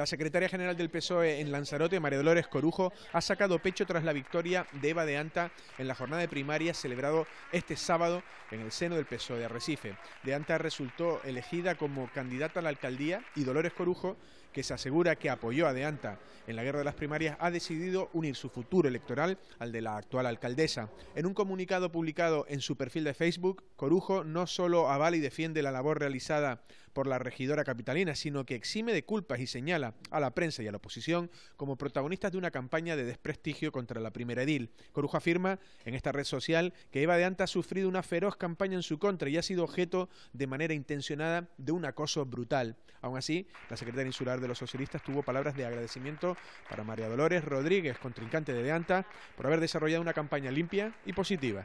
La secretaria general del PSOE en Lanzarote, María Dolores Corujo, ha sacado pecho tras la victoria de Eva de Anta en la jornada de primaria celebrado este sábado en el seno del PSOE de Arrecife. De Anta resultó elegida como candidata a la alcaldía y Dolores Corujo, que se asegura que apoyó a Deanta en la guerra de las primarias, ha decidido unir su futuro electoral al de la actual alcaldesa. En un comunicado publicado en su perfil de Facebook, Corujo no solo avala y defiende la labor realizada por la regidora capitalina, sino que exime de culpas y señala a la prensa y a la oposición como protagonistas de una campaña de desprestigio contra la primera edil. Coruja afirma en esta red social que Eva de Anta ha sufrido una feroz campaña en su contra y ha sido objeto de manera intencionada de un acoso brutal. Aún así, la secretaria insular de los socialistas tuvo palabras de agradecimiento para María Dolores Rodríguez, contrincante de De Anta, por haber desarrollado una campaña limpia y positiva.